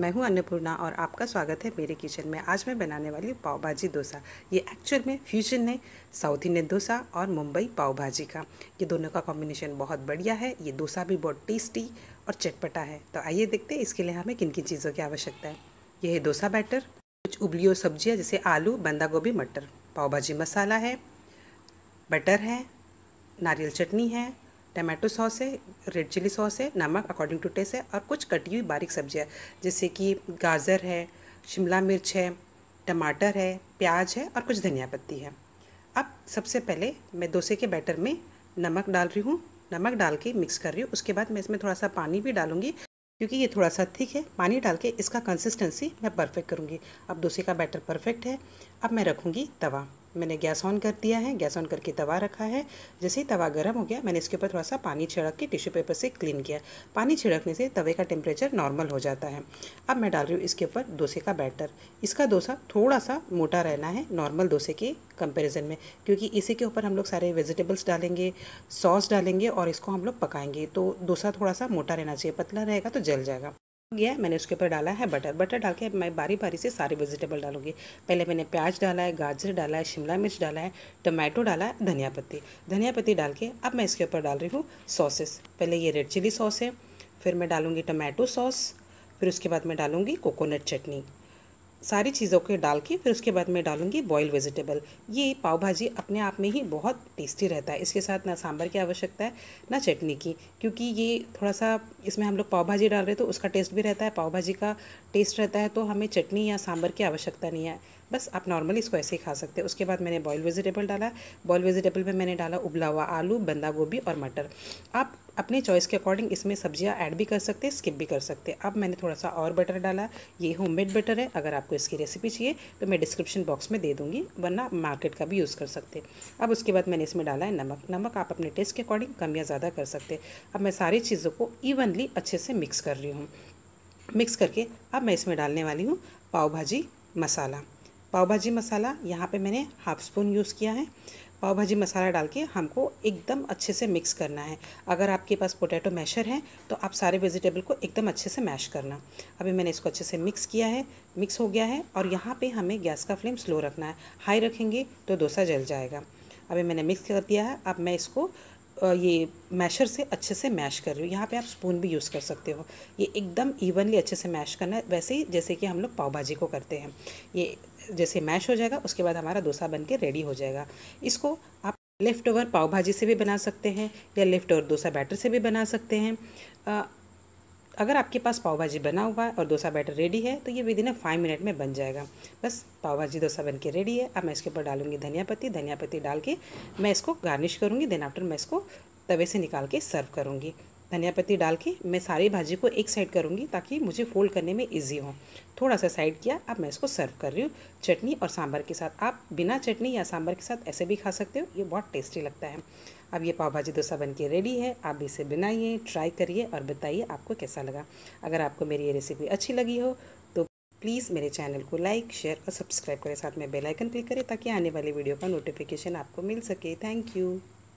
मैं हूं अन्नपूर्णा और आपका स्वागत है मेरे किचन में आज मैं बनाने वाली पाव भाजी डोसा ये एक्चुअल में फ्यूजन है साउथ इंडियन डोसा और मुंबई पाव भाजी का ये दोनों का कॉम्बिनेशन बहुत बढ़िया है ये डोसा भी बहुत टेस्टी और चटपटा है तो आइए देखते हैं इसके लिए हमें किन किन चीज़ों की आवश्यकता है यह है डोसा बैटर कुछ उबली हुई सब्जियाँ जैसे आलू बंदा गोभी मटर पाव भाजी मसाला है बटर है नारियल चटनी है टमाटो सॉस है रेड चिली सॉस है नमक अकॉर्डिंग टू टेस्ट है और कुछ कटी हुई बारीक सब्जियाँ जैसे कि गाजर है शिमला मिर्च है टमाटर है प्याज है और कुछ धनिया पत्ती है अब सबसे पहले मैं डोसे के बैटर में नमक डाल रही हूँ नमक डाल के मिक्स कर रही हूँ उसके बाद मैं इसमें थोड़ा सा पानी भी डालूंगी क्योंकि ये थोड़ा सा थिक है पानी डाल के इसका कंसिस्टेंसी मैं परफेक्ट करूँगी अब डोसे का बैटर परफेक्ट है अब मैं रखूँगी तवा मैंने गैस ऑन कर दिया है गैस ऑन करके तवा रखा है जैसे ही तवा गर्म हो गया मैंने इसके ऊपर थोड़ा सा पानी छिड़क के टिश्यू पेपर से क्लीन किया पानी छिड़कने से तवे का टेम्परेचर नॉर्मल हो जाता है अब मैं डाल रही हूँ इसके ऊपर डोसे का बैटर इसका डोसा थोड़ा सा मोटा रहना है नॉर्मल डोसे के कंपेरिजन में क्योंकि इसी के ऊपर हम लोग सारे वेजिटेबल्स डालेंगे सॉस डालेंगे और इसको हम लोग पकाएंगे तो डोसा थोड़ा सा मोटा रहना चाहिए पतला रहेगा तो जल जाएगा गया मैंने उसके ऊपर डाला है बटर बटर डाल के मैं बारी बारी से सारे वेजिटेबल डालूंगी पहले मैंने प्याज डाला है गाजर डाला है शिमला मिर्च डाला है टमाटो डाला है धनिया पत्ती धनिया पत्ती डाल के अब मैं इसके ऊपर डाल रही हूँ सॉसेस पहले ये रेड चिली सॉस है फिर मैं डालूँगी टमाटो सॉस फिर उसके बाद मैं डालूंगी कोकोनट चटनी सारी चीज़ों के डाल के फिर उसके बाद मैं डालूंगी बॉयल वेजिटेबल ये पाव भाजी अपने आप में ही बहुत टेस्टी रहता है इसके साथ ना सांभर की आवश्यकता है ना चटनी की क्योंकि ये थोड़ा सा इसमें हम लोग पाव भाजी डाल रहे तो उसका टेस्ट भी रहता है पाव भाजी का टेस्ट रहता है तो हमें चटनी या सांभर की आवश्यकता नहीं है बस आप नॉर्मली इसको ऐसे ही खा सकते हैं उसके बाद मैंने बॉयल वेजिटेबल डाला बॉयल वेजिटेबल में मैंने डाला उबला हुआ आलू बंदा गोभी और मटर आप अपने चॉइस के अकॉर्डिंग इसमें सब्जियां ऐड भी कर सकते हैं स्किप भी कर सकते हैं अब मैंने थोड़ा सा और बटर डाला ये होममेड बटर है अगर आपको इसकी रेसिपी चाहिए तो मैं डिस्क्रिप्शन बॉक्स में दे दूँगी वरना मार्केट का भी यूज़ कर सकते हैं अब उसके बाद मैंने इसमें डाला है नमक नमक आप अपने टेस्ट के अकॉर्डिंग कम या ज़्यादा कर सकते हैं अब मैं सारी चीज़ों को इवनली अच्छे से मिक्स कर रही हूँ मिक्स करके अब मैं इसमें डालने वाली हूँ पाव भाजी मसाला पाव भाजी मसाला यहाँ पे मैंने हाफ स्पून यूज़ किया है पाव भाजी मसाला डाल के हमको एकदम अच्छे से मिक्स करना है अगर आपके पास पोटैटो मैशर है तो आप सारे वेजिटेबल को एकदम अच्छे से मैश करना अभी मैंने इसको अच्छे से मिक्स किया है मिक्स हो गया है और यहाँ पे हमें गैस का फ्लेम स्लो रखना है हाई रखेंगे तो डोसा जल जाएगा अभी मैंने मिक्स कर दिया है अब मैं इसको ये मैशर से अच्छे से मैश कर रही हूँ यहाँ पे आप स्पून भी यूज़ कर सकते हो ये एकदम इवनली अच्छे से मैश करना है वैसे ही जैसे कि हम लोग पाव भाजी को करते हैं ये जैसे मैश हो जाएगा उसके बाद हमारा डोसा बन के रेडी हो जाएगा इसको आप लेफ़्ट ओवर पाव भाजी से भी बना सकते हैं या लेफ़्ट ओवर डोसा बैटर से भी बना सकते हैं अगर आपके पास पाव भाजी बना हुआ है और डोसा बैटर रेडी है तो ये within a five minute में बन जाएगा बस पाव भाजी डोसा बन के रेडी है अब मैं इसके ऊपर डालूंगी धनिया पत्ती धनिया पत्ती डाल के मैं इसको गार्निश करूँगी देन आफ्टर मैं इसको तवे से निकाल के सर्व करूँगी धनिया पत्ती डाल के मैं सारी भाजी को एक साइड करूँगी ताकि मुझे फोल्ड करने में ईजी हो थोड़ा सा साइड किया अब मैं इसको सर्व कर रही हूँ चटनी और सांभर के साथ आप बिना चटनी या सांभर के साथ ऐसे भी खा सकते हो ये बहुत टेस्टी लगता है अब ये पाव भाजी डोसा बन के रेडी है आप भी इसे बनाइए ट्राई करिए और बताइए आपको कैसा लगा अगर आपको मेरी ये रेसिपी अच्छी लगी हो तो प्लीज़ मेरे चैनल को लाइक शेयर और सब्सक्राइब करें साथ में बेल आइकन क्लिक करें ताकि आने वाली वीडियो का नोटिफिकेशन आपको मिल सके थैंक यू